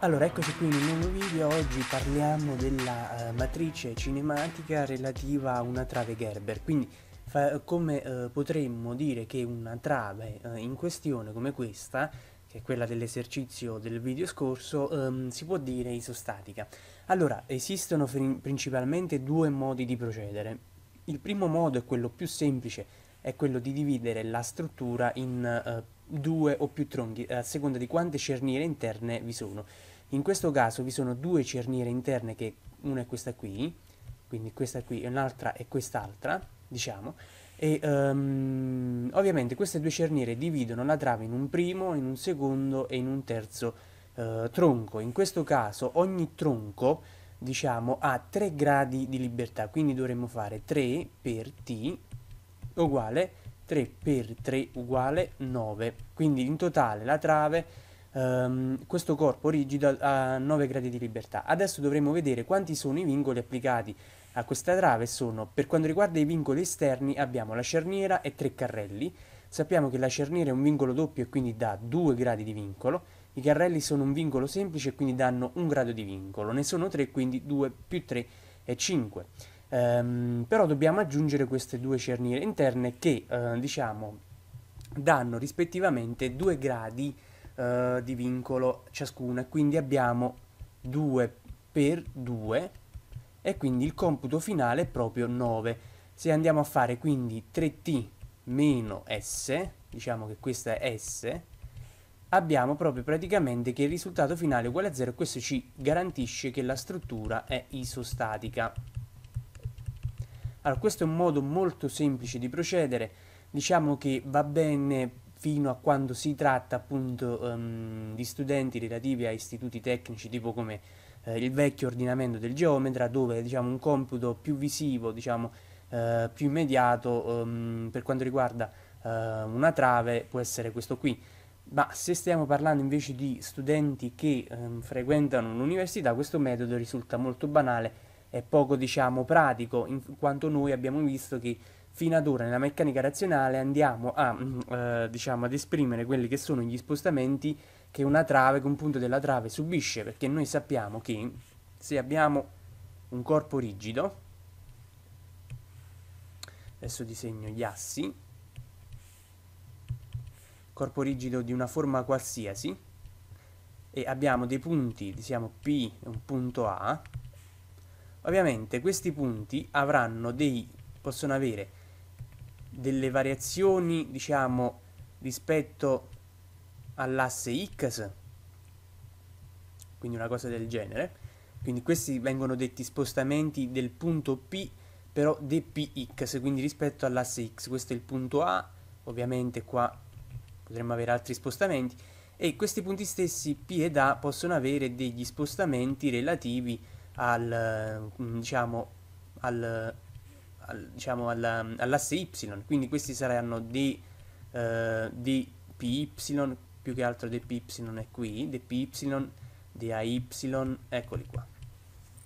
Allora, eccoci qui nel nuovo video, oggi parliamo della uh, matrice cinematica relativa a una trave Gerber, quindi come uh, potremmo dire che una trave uh, in questione come questa, che è quella dell'esercizio del video scorso, um, si può dire isostatica. Allora, esistono principalmente due modi di procedere. Il primo modo è quello più semplice, è quello di dividere la struttura in due o più tronchi, a seconda di quante cerniere interne vi sono. In questo caso vi sono due cerniere interne che una è questa qui, quindi questa qui e un'altra è quest'altra, diciamo, e um, ovviamente queste due cerniere dividono la trave in un primo, in un secondo e in un terzo uh, tronco. In questo caso ogni tronco, diciamo, ha 3 gradi di libertà, quindi dovremmo fare 3 per t uguale 3 per 3 uguale 9. Quindi in totale la trave ehm, questo corpo rigido a 9 gradi di libertà. Adesso dovremo vedere quanti sono i vincoli applicati a questa trave. Sono, per quanto riguarda i vincoli esterni, abbiamo la cerniera e tre carrelli. Sappiamo che la cerniera è un vincolo doppio e quindi dà 2 gradi di vincolo. I carrelli sono un vincolo semplice e quindi danno un grado di vincolo. Ne sono 3, quindi 2 più 3 è 5. Um, ehm, però dobbiamo aggiungere queste due cerniere interne che, uh, diciamo, danno rispettivamente 2 gradi eh, di vincolo ciascuna, quindi abbiamo 2 per 2 e quindi il computo finale è proprio 9. Se andiamo a fare quindi 3t meno s, diciamo che questa è s, abbiamo proprio praticamente che il risultato finale è uguale a 0 e questo ci garantisce che la struttura è isostatica. Allora, questo è un modo molto semplice di procedere, diciamo che va bene fino a quando si tratta appunto um, di studenti relativi a istituti tecnici tipo come eh, il vecchio ordinamento del geometra dove diciamo, un computo più visivo, diciamo, eh, più immediato um, per quanto riguarda eh, una trave può essere questo qui. Ma se stiamo parlando invece di studenti che ehm, frequentano l'università, questo metodo risulta molto banale e poco diciamo pratico, in quanto noi abbiamo visto che Fino ad ora nella meccanica razionale andiamo a, mm, eh, diciamo, ad esprimere quelli che sono gli spostamenti che una trave, che un punto della trave subisce, perché noi sappiamo che se abbiamo un corpo rigido, adesso disegno gli assi, corpo rigido di una forma qualsiasi, e abbiamo dei punti, diciamo P e un punto A, ovviamente questi punti avranno dei, possono avere delle variazioni, diciamo, rispetto all'asse X, quindi una cosa del genere. Quindi questi vengono detti spostamenti del punto P, però dpx, quindi rispetto all'asse X. Questo è il punto A, ovviamente qua potremmo avere altri spostamenti, e questi punti stessi P ed A possono avere degli spostamenti relativi al, diciamo, al al, diciamo alla, um, all'asse y, quindi questi saranno d, eh, dpy più che altro dpy è qui, dpy, day, eccoli qua.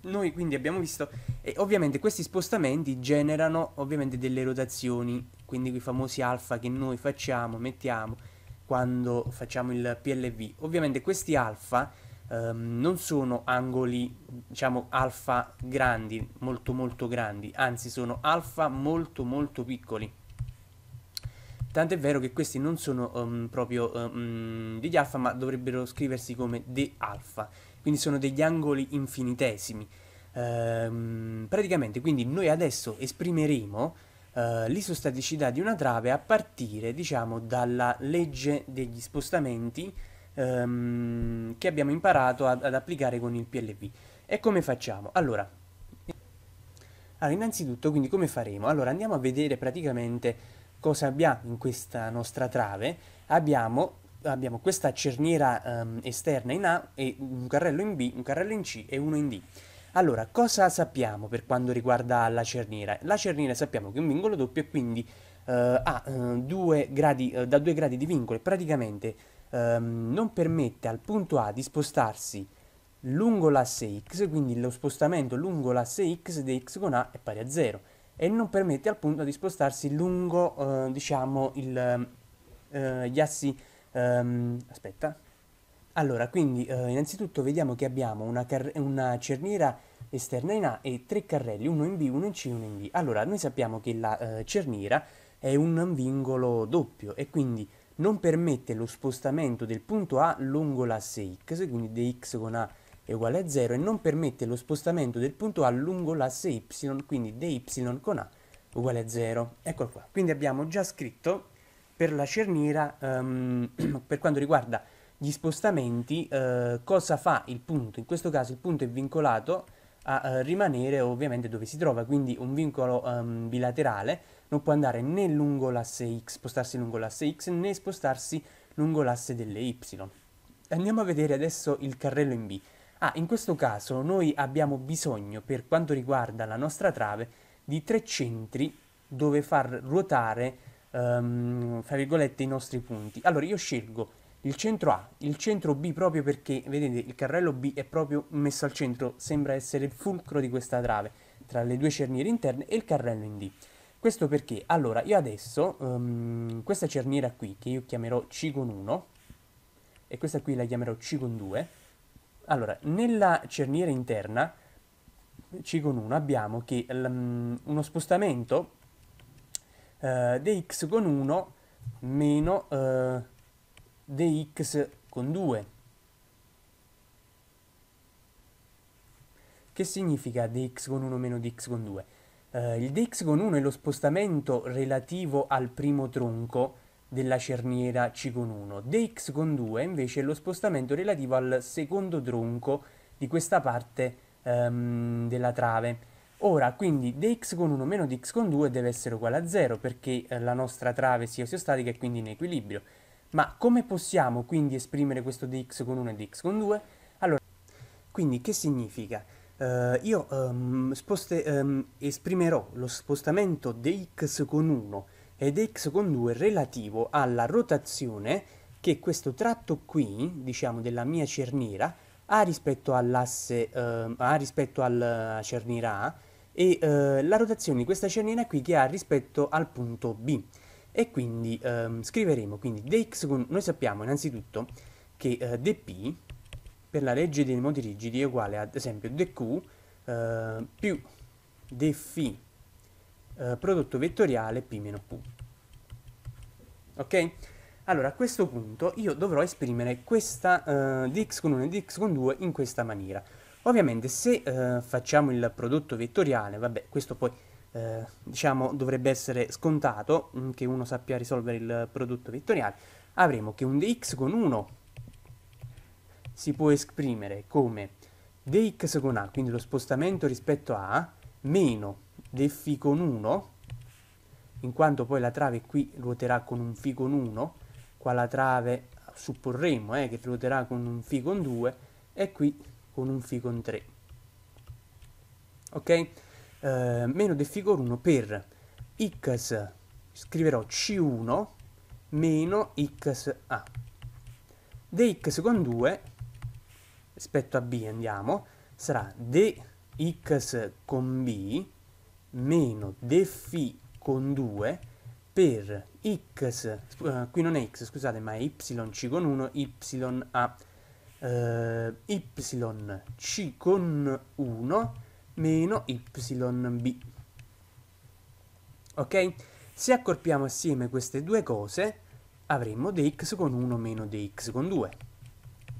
Noi quindi abbiamo visto, e ovviamente questi spostamenti generano ovviamente delle rotazioni, quindi quei famosi alfa che noi facciamo, mettiamo quando facciamo il PLV. Ovviamente questi alfa ehm, non sono angoli, diciamo, alfa grandi, molto molto grandi, anzi sono alfa molto molto piccoli. Tant'è vero che questi non sono um, proprio um, degli alfa, ma dovrebbero scriversi come de alfa, quindi sono degli angoli infinitesimi. Ehm, praticamente, quindi noi adesso esprimeremo uh, l'isostaticità di una trave a partire, diciamo, dalla legge degli spostamenti ehm, che abbiamo imparato ad, ad, applicare con il PLV. E come facciamo? Allora, allora, innanzitutto quindi come faremo? Allora andiamo a vedere praticamente cosa abbiamo in questa nostra trave. Abbiamo abbiamo questa cerniera um, esterna in A e un carrello in B, un carrello in C e uno in D. Allora, cosa sappiamo per quanto riguarda la cerniera? La cerniera sappiamo che è un vincolo doppio e quindi uh, ha uh, due gradi, uh, da 2 gradi di vincolo, praticamente ehm, non permette al punto A di spostarsi lungo l'asse x, quindi lo spostamento lungo l'asse x di x con A è pari a 0 e non permette al punto A di spostarsi lungo eh, diciamo il, eh, gli assi ehm, aspetta allora quindi eh, innanzitutto vediamo che abbiamo una, una cerniera esterna in A e tre carrelli, uno in B, uno in C e uno in D. Allora, noi sappiamo che la eh, cerniera è un vingolo doppio e quindi non permette lo spostamento del punto A lungo l'asse x, quindi dx con A è uguale a 0, e non permette lo spostamento del punto A lungo l'asse y, quindi dy con A uguale a 0. Eccolo qua. Quindi abbiamo già scritto per la cerniera, um, per quanto riguarda gli spostamenti, uh, cosa fa il punto. In questo caso il punto è vincolato a eh, rimanere ovviamente dove si trova, quindi un vincolo um, bilaterale non può andare né lungo l'asse x, spostarsi lungo l'asse x né spostarsi lungo l'asse delle y. Andiamo a vedere adesso il carrello in B. Ah, in questo caso noi abbiamo bisogno, per quanto riguarda la nostra trave, di tre centri dove far ruotare, um, fra virgolette, i nostri punti. Allora io scelgo il centro A, il centro B proprio perché, vedete, il carrello B è proprio messo al centro, sembra essere il fulcro di questa trave, tra le due cerniere interne e il carrello in D. Questo perché? Allora, io adesso, um, questa cerniera qui, che io chiamerò C con 1, e questa qui la chiamerò C con 2, allora, nella cerniera interna, C con 1, abbiamo che um, uno spostamento uh, di X con 1 meno... Uh, dx con 2. Che significa dx con 1 meno dx con 2? Uh, eh, il dx con 1 è lo spostamento relativo al primo tronco della cerniera C con 1. dx con 2 invece è lo spostamento relativo al secondo tronco di questa parte um, della trave. Ora, quindi dx con 1 meno dx con 2 deve essere uguale a 0 perché eh, la nostra trave sia osteostatica e quindi in equilibrio. Ma come possiamo quindi esprimere questo dx con 1 e dx con 2? Allora, quindi che significa? Uh, io um, sposte, um, esprimerò lo spostamento dx con 1 e dx con 2 relativo alla rotazione che questo tratto qui, diciamo della mia cerniera, ha rispetto all'asse uh, ehm, A rispetto alla eh, cerniera A e uh, la rotazione di questa cerniera qui che ha rispetto al punto B e quindi ehm, scriveremo quindi dx con... noi sappiamo innanzitutto che eh, dp per la legge dei modi rigidi è uguale ad esempio dq eh, più dφ eh, prodotto vettoriale p meno q ok? Allora, a questo punto io dovrò esprimere questa eh, dx con 1 e dx con 2 in questa maniera. Ovviamente se eh, facciamo il prodotto vettoriale, vabbè, questo poi eh, diciamo dovrebbe essere scontato mm, che uno sappia risolvere il prodotto vettoriale, avremo che un dx con 1 si può esprimere come dx con a, quindi lo spostamento rispetto a a, meno df con 1, in quanto poi la trave qui ruoterà con un φ con 1, qua la trave supporremo eh, che ruoterà con un φ con 2 e qui con un φ con 3. Ok? eh, meno del figure 1 per x scriverò c1 meno xa dx con 2 rispetto a b andiamo sarà dx con b meno dφ con 2 per x uh, qui non è x scusate ma è yc con 1 ya uh, eh, yc con 1 meno yb. Ok? Se accorpiamo assieme queste due cose, avremo dx con 1 meno dx con 2.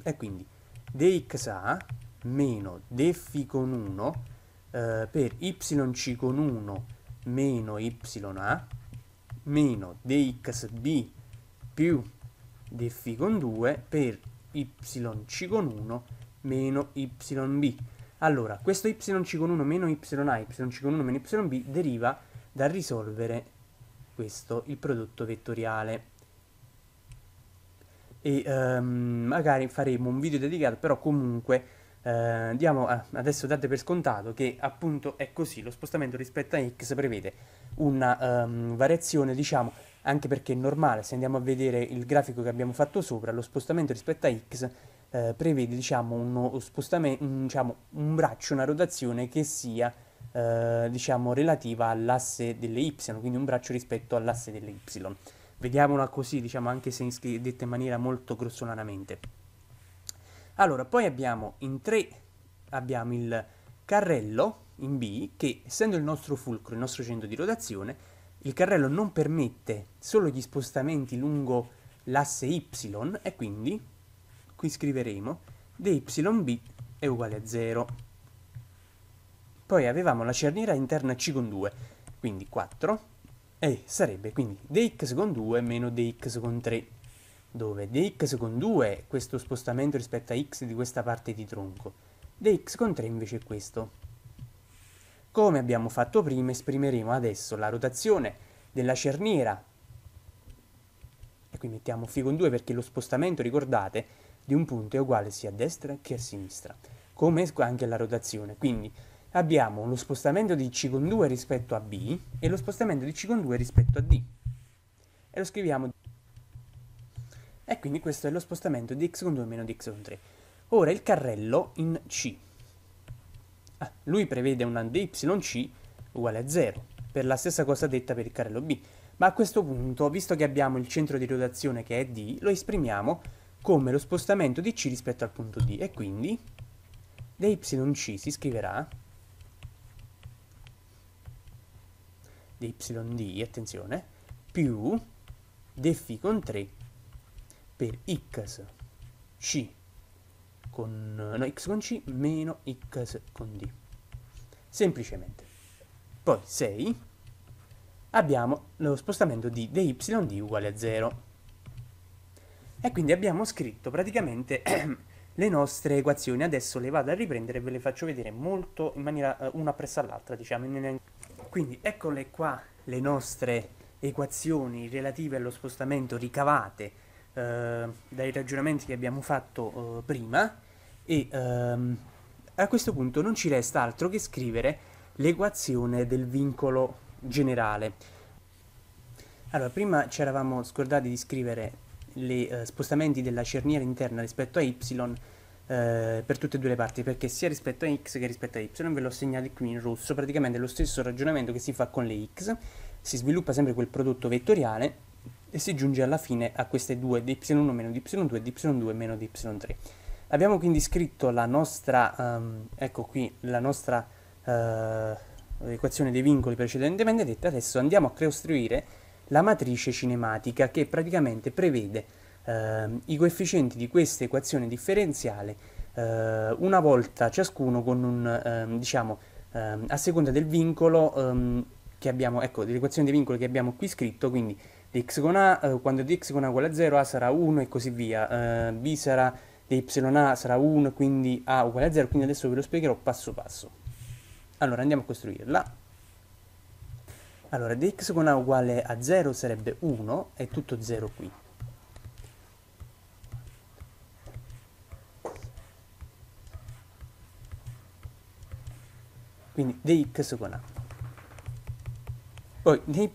E quindi dxa meno dφ con 1 eh, per yc con 1 meno ya meno dxb più dφ con 2 per yc con 1 meno yb. Allora, questo y con 1 meno y y con 1 meno yb deriva dal risolvere questo, il prodotto vettoriale. E um, magari faremo un video dedicato, però comunque Uh, diamo uh, adesso date per scontato che appunto è così, lo spostamento rispetto a x prevede una um, variazione, diciamo, anche perché è normale, se andiamo a vedere il grafico che abbiamo fatto sopra, lo spostamento rispetto a x eh, prevede diciamo, uno spostamento, un, diciamo, un braccio, una rotazione che sia eh, diciamo, relativa all'asse delle y, quindi un braccio rispetto all'asse delle y. Vediamola così, diciamo, anche se detta in maniera molto grossolanamente. Allora, poi abbiamo in 3 abbiamo il carrello in B che essendo il nostro fulcro, il nostro centro di rotazione, il carrello non permette solo gli spostamenti lungo l'asse y e quindi qui scriveremo dyb è uguale a 0. Poi avevamo la cerniera interna c con 2, quindi 4, e sarebbe quindi dx con 2 meno dx con 3, dove dx con 2 è questo spostamento rispetto a x di questa parte di tronco, dx con 3 invece è questo. Come abbiamo fatto prima, esprimeremo adesso la rotazione della cerniera, e qui mettiamo φ con 2 perché lo spostamento, ricordate, di un punto è uguale sia a destra che a sinistra, come anche la rotazione. Quindi abbiamo lo spostamento di C con 2 rispetto a B e lo spostamento di C con 2 rispetto a D. E lo scriviamo. E quindi questo è lo spostamento di x con 2 meno di x con 3. Ora il carrello in C. Ah, lui prevede un dyc uguale a 0, per la stessa cosa detta per il carrello B. Ma a questo punto, visto che abbiamo il centro di rotazione che è D, lo esprimiamo come lo spostamento di C rispetto al punto D e quindi da YC si scriverà dy, attenzione, più dφ con 3 per x c con, no, x con c meno x con d. Semplicemente. Poi 6 abbiamo lo spostamento di dy uguale a 0. E quindi abbiamo scritto praticamente le nostre equazioni. Adesso le vado a riprendere e ve le faccio vedere molto in maniera eh, una presso all'altra, diciamo. Quindi eccole qua le nostre equazioni relative allo spostamento ricavate eh, dai ragionamenti che abbiamo fatto eh, prima e ehm, a questo punto non ci resta altro che scrivere l'equazione del vincolo generale. Allora, prima ci eravamo scordati di scrivere gli eh, spostamenti della cerniera interna rispetto a y eh, per tutte e due le parti, perché sia rispetto a x che rispetto a y, ve l'ho segnato qui in rosso, praticamente lo stesso ragionamento che si fa con le x, si sviluppa sempre quel prodotto vettoriale e si giunge alla fine a queste due, di y1 meno di y2 e di y2 meno di y3. Abbiamo quindi scritto la nostra, um, ecco qui, la nostra uh, equazione dei vincoli precedentemente detta, adesso andiamo a costruire la matrice cinematica che praticamente prevede eh, i coefficienti di questa equazione differenziale eh, una volta ciascuno con un, eh, diciamo, ehm, a seconda del vincolo ehm, che abbiamo, ecco, dell'equazione di vincolo che abbiamo qui scritto, quindi dx con a, eh, quando dx con a uguale a 0, a sarà 1 e così via, eh, b sarà, dy a sarà 1, quindi a uguale a 0, quindi adesso ve lo spiegherò passo passo. Allora andiamo a costruirla. Allora, dx con a uguale a 0 sarebbe 1, è tutto 0 qui. Quindi dx con a. Poi dy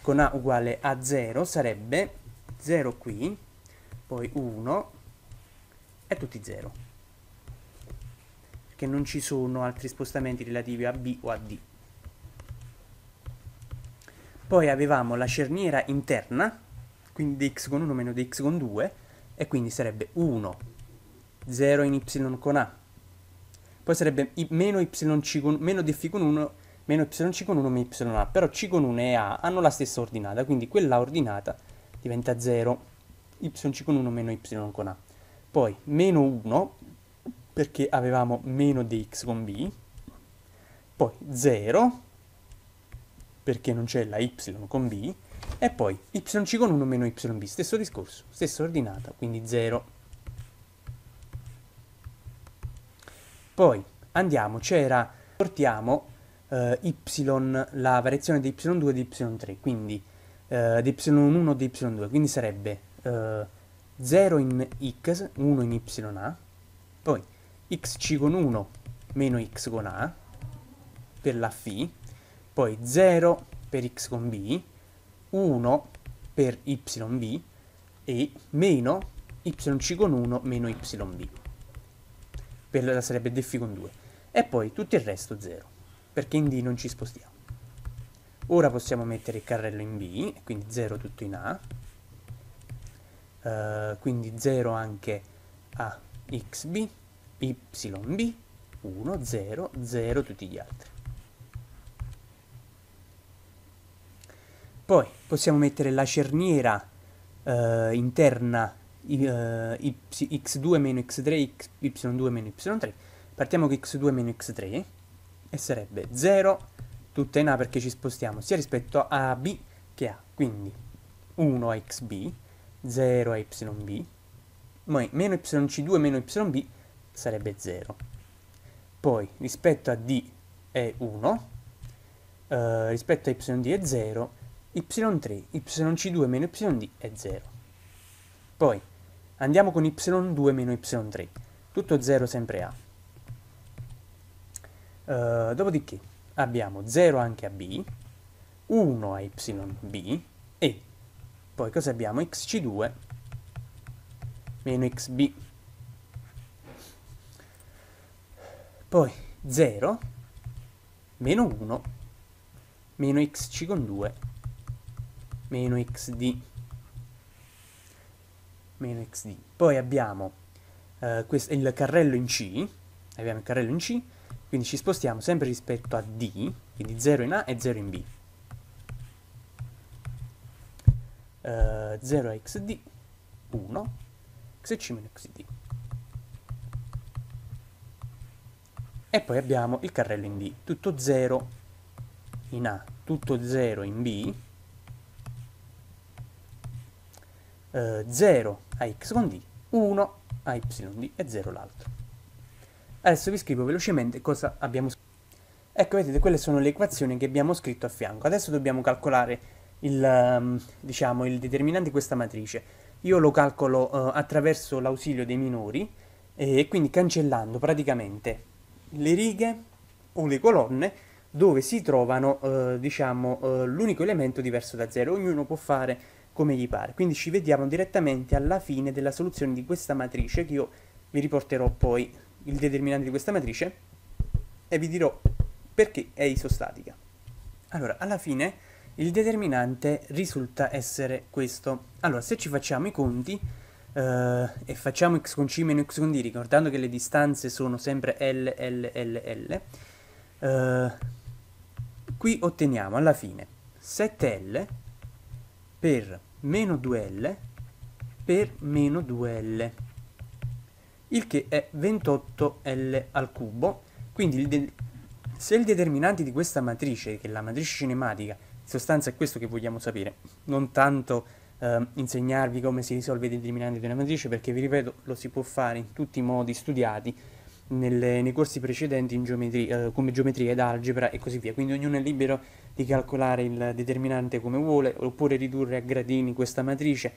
con a uguale a 0 sarebbe 0 qui, poi 1 e tutti 0. Perché non ci sono altri spostamenti relativi a b o a d. Poi avevamo la cerniera interna, quindi dx con 1 meno dx con 2, e quindi sarebbe 1, 0 in y con a. Poi sarebbe y, meno, yc con, meno df con 1, meno yc con 1, meno y a. Però c con 1 e a hanno la stessa ordinata, quindi quella ordinata diventa 0, yc con 1 meno y con a. Poi meno 1, perché avevamo meno dx con b, poi 0 perché non c'è la y con b, e poi yc con 1 meno yb, stesso discorso, stessa ordinata, quindi 0. Poi andiamo, c'era, portiamo eh, y, la variazione di y2 e di y3, quindi eh, di y1 e di y2, quindi sarebbe eh, 0 in x, 1 in ya, poi xc con 1 meno x con a per la φ, poi 0 per x con b, 1 per yb e meno yc con 1 meno yb. Per la sarebbe df con 2. E poi tutto il resto 0, perché in D non ci spostiamo. Ora possiamo mettere il carrello in B, quindi 0 tutto in A, uh, quindi 0 anche a xb, yb, 1, 0, 0 tutti gli altri. Poi possiamo mettere la cerniera eh, interna eh, x, 2 x 3 y3. Partiamo con x2 x3 e sarebbe 0 tutta in A perché ci spostiamo sia rispetto a B che A. Quindi 1 a xb, 0 a yb, poi meno yc2 meno yb sarebbe 0. Poi rispetto a D è 1, eh, rispetto a yd è 0 y3, yc2 meno yd è 0. Poi andiamo con y2 meno y3, tutto 0 sempre a. Uh, dopodiché abbiamo 0 anche a b, 1 a yb e poi cosa abbiamo? xc2 meno xb. Poi 0 meno 1 meno xc con 2 meno xd meno xd poi abbiamo eh, questo, il carrello in c abbiamo il carrello in c quindi ci spostiamo sempre rispetto a d quindi 0 in a e 0 in b uh, 0 xd 1 xc meno xd e poi abbiamo il carrello in b tutto 0 in a tutto 0 in b eh, 0 a x con d, 1 a y con d e 0 l'altro. Adesso vi scrivo velocemente cosa abbiamo scritto. Ecco, vedete, quelle sono le equazioni che abbiamo scritto a fianco. Adesso dobbiamo calcolare il, ehm, diciamo, il determinante di questa matrice. Io lo calcolo eh, attraverso l'ausilio dei minori e quindi cancellando praticamente le righe o le colonne dove si trovano, eh, diciamo, eh, l'unico elemento diverso da 0. Ognuno può fare come gli pare. Quindi ci vediamo direttamente alla fine della soluzione di questa matrice, che io vi riporterò poi il determinante di questa matrice, e vi dirò perché è isostatica. Allora, alla fine il determinante risulta essere questo. Allora, se ci facciamo i conti eh, e facciamo x con c meno x con d, ricordando che le distanze sono sempre l, l, l, l, eh, qui otteniamo alla fine 7l per meno 2L per meno 2L, il che è 28L al cubo, quindi il se il determinante di questa matrice, che è la matrice cinematica, in sostanza è questo che vogliamo sapere, non tanto eh, insegnarvi come si risolve il determinante di una matrice, perché vi ripeto, lo si può fare in tutti i modi studiati, nelle, nei corsi precedenti geometria, eh, come geometria ed algebra e così via. Quindi ognuno è libero di calcolare il determinante come vuole oppure ridurre a gradini questa matrice.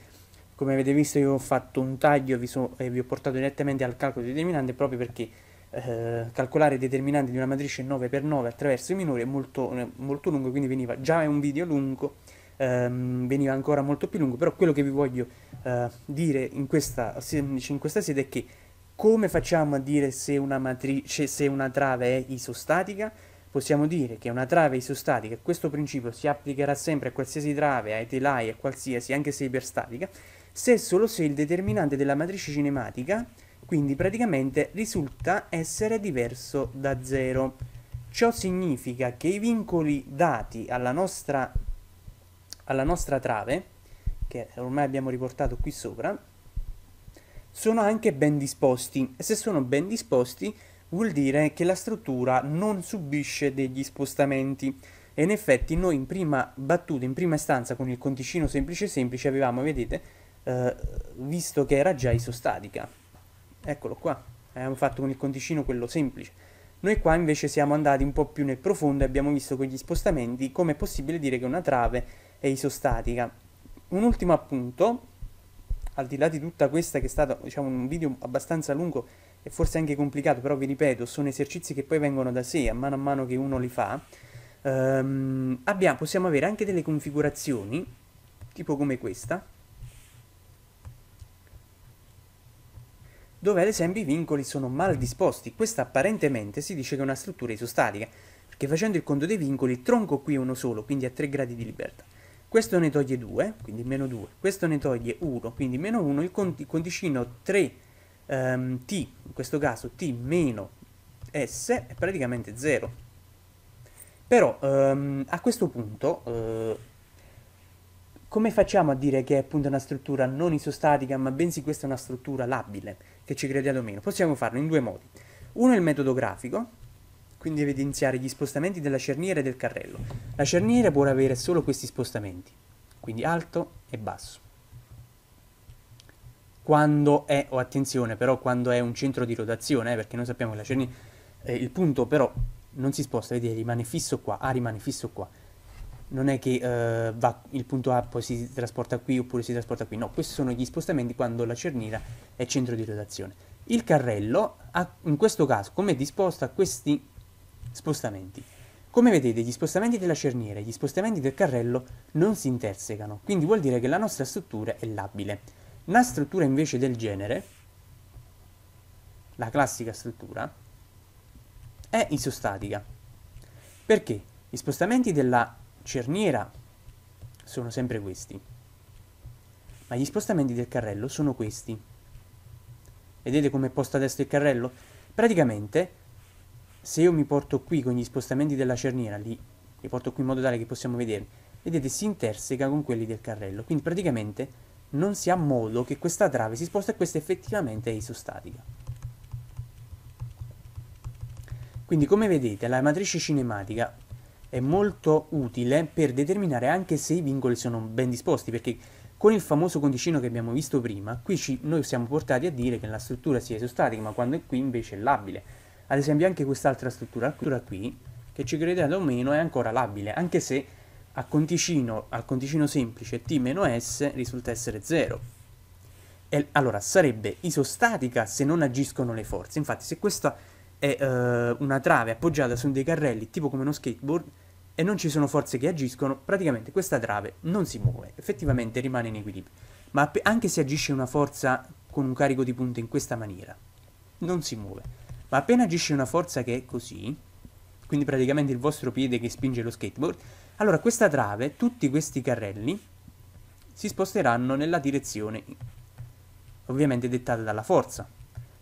Come avete visto io ho fatto un taglio vi so, e vi ho portato direttamente al calcolo del determinante proprio perché eh, calcolare i determinanti di una matrice 9x9 attraverso i minori è molto, eh, molto lungo, quindi veniva già è un video lungo, ehm, veniva ancora molto più lungo, però quello che vi voglio eh, dire in questa, in questa sede è che come facciamo a dire se una, matrice, se una trave è isostatica? Possiamo dire che una trave isostatica, e questo principio si applicherà sempre a qualsiasi trave, ai telai, a qualsiasi, anche se iperstatica, se e solo se il determinante della matrice cinematica, quindi praticamente, risulta essere diverso da zero. Ciò significa che i vincoli dati alla nostra, alla nostra trave, che ormai abbiamo riportato qui sopra, sono anche ben disposti e se sono ben disposti vuol dire che la struttura non subisce degli spostamenti e in effetti noi in prima battuta, in prima istanza con il conticino semplice semplice avevamo, vedete, eh, visto che era già isostatica. Eccolo qua, abbiamo fatto con il conticino quello semplice. Noi qua invece siamo andati un po' più nel profondo e abbiamo visto con gli spostamenti come è possibile dire che una trave è isostatica. Un ultimo appunto al di là di tutta questa che è stato diciamo, un video abbastanza lungo e forse anche complicato, però vi ripeto, sono esercizi che poi vengono da sé a mano a mano che uno li fa, ehm, abbiamo, possiamo avere anche delle configurazioni, tipo come questa, dove ad esempio i vincoli sono mal disposti. Questa apparentemente si dice che è una struttura isostatica, perché facendo il conto dei vincoli il tronco qui è uno solo, quindi ha 3 gradi di libertà questo ne toglie 2, quindi meno 2, questo ne toglie 1, quindi meno 1, il condicino 3 um, ehm, t, in questo caso t meno s, è praticamente 0. Però um, a questo punto, uh, come facciamo a dire che è appunto una struttura non isostatica, ma bensì questa è una struttura labile, che ci crediate o meno? Possiamo farlo in due modi. Uno è il metodo grafico, quindi evidenziare gli spostamenti della cerniera e del carrello. La cerniera può avere solo questi spostamenti, quindi alto e basso. Quando è, o oh, attenzione però, quando è un centro di rotazione, eh, perché noi sappiamo che la cerniera, eh, il punto però non si sposta, vedete, rimane fisso qua, A ah, rimane fisso qua. Non è che eh, va, il punto A poi si trasporta qui oppure si trasporta qui, no, questi sono gli spostamenti quando la cerniera è centro di rotazione. Il carrello, ha, in questo caso, come è disposto, ha questi Spostamenti. Come vedete gli spostamenti della cerniera e gli spostamenti del carrello non si intersecano, quindi vuol dire che la nostra struttura è labile. Una struttura invece del genere, la classica struttura, è isostatica. Perché? Gli spostamenti della cerniera sono sempre questi, ma gli spostamenti del carrello sono questi. Vedete come è posto a destra il carrello? Praticamente se io mi porto qui con gli spostamenti della cerniera, li, li porto qui in modo tale che possiamo vedere vedete si interseca con quelli del carrello, quindi praticamente non si ha modo che questa trave si sposta e questa effettivamente è isostatica. Quindi come vedete la matrice cinematica è molto utile per determinare anche se i vincoli sono ben disposti, perché con il famoso condicino che abbiamo visto prima, qui ci, noi siamo portati a dire che la struttura sia isostatica, ma quando è qui invece è labile, ad esempio anche quest'altra struttura qui, che ci credete o meno, è ancora labile, anche se a conticino, al conticino semplice t-s risulta essere 0. E, allora, sarebbe isostatica se non agiscono le forze. Infatti, se questa è uh, una trave appoggiata su dei carrelli, tipo come uno skateboard, e non ci sono forze che agiscono, praticamente questa trave non si muove, effettivamente rimane in equilibrio. Ma anche se agisce una forza con un carico di punta in questa maniera, non si muove. Ma appena agisce una forza che è così, quindi praticamente il vostro piede che spinge lo skateboard, allora questa trave, tutti questi carrelli, si sposteranno nella direzione ovviamente dettata dalla forza.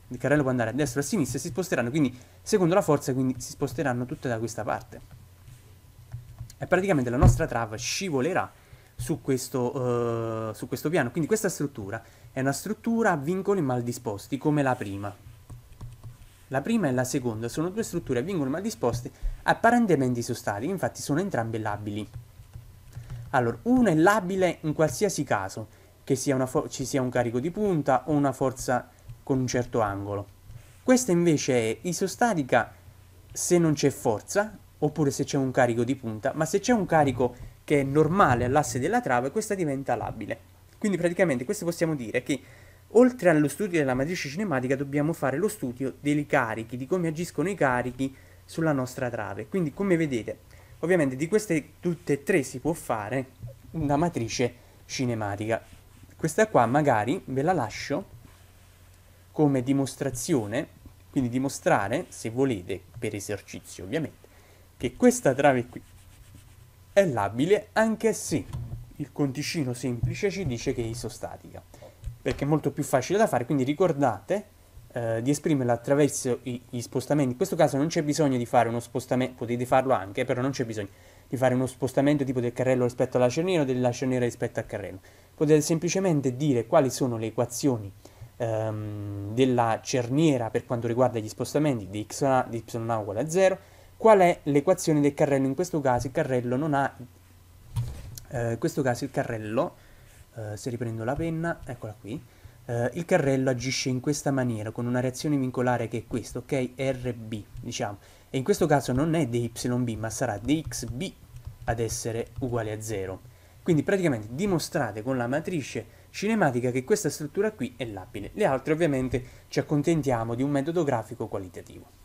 Il carrello può andare a destra o a sinistra e si sposteranno, quindi secondo la forza quindi, si sposteranno tutte da questa parte. E praticamente la nostra trava scivolerà su questo, uh, su questo piano. Quindi questa struttura è una struttura a vincoli mal disposti, come la prima. La prima e la seconda sono due strutture a disposte apparentemente sostali, infatti sono entrambe labili. Allora, una è labile in qualsiasi caso, che sia for- ci sia un carico di punta o una forza con un certo angolo. Questa invece è isostarica se non c'è forza, oppure se c'è un carico di punta, ma se c'è un carico che è normale all'asse della trave, questa diventa labile. Quindi praticamente questo possiamo dire che Oltre allo studio della matrice cinematica dobbiamo fare lo studio dei carichi, di come agiscono i carichi sulla nostra trave. Quindi come vedete, ovviamente di queste tutte e tre si può fare una matrice cinematica. Questa qua magari ve la lascio come dimostrazione, quindi dimostrare, se volete, per esercizio ovviamente, che questa trave qui è labile anche se il conticino semplice ci dice che è isostatica perché è molto più facile da fare, quindi ricordate eh, di esprimerla attraverso i, gli spostamenti. In questo caso non c'è bisogno di fare uno spostamento, potete farlo anche, però non c'è bisogno di fare uno spostamento tipo del carrello rispetto alla cerniera o della cerniera rispetto al carrello. Potete semplicemente dire quali sono le equazioni ehm, della cerniera per quanto riguarda gli spostamenti di xa, di ya uguale a 0, qual è l'equazione del carrello. In questo caso il carrello non ha... Eh, in questo caso il carrello eh, se riprendo la penna, eccola qui, eh, il carrello agisce in questa maniera, con una reazione vincolare che è questa, ok? RB, diciamo. E in questo caso non è DYB, ma sarà DXB ad essere uguale a 0. Quindi praticamente dimostrate con la matrice cinematica che questa struttura qui è labile. Le altre ovviamente ci accontentiamo di un metodo grafico qualitativo.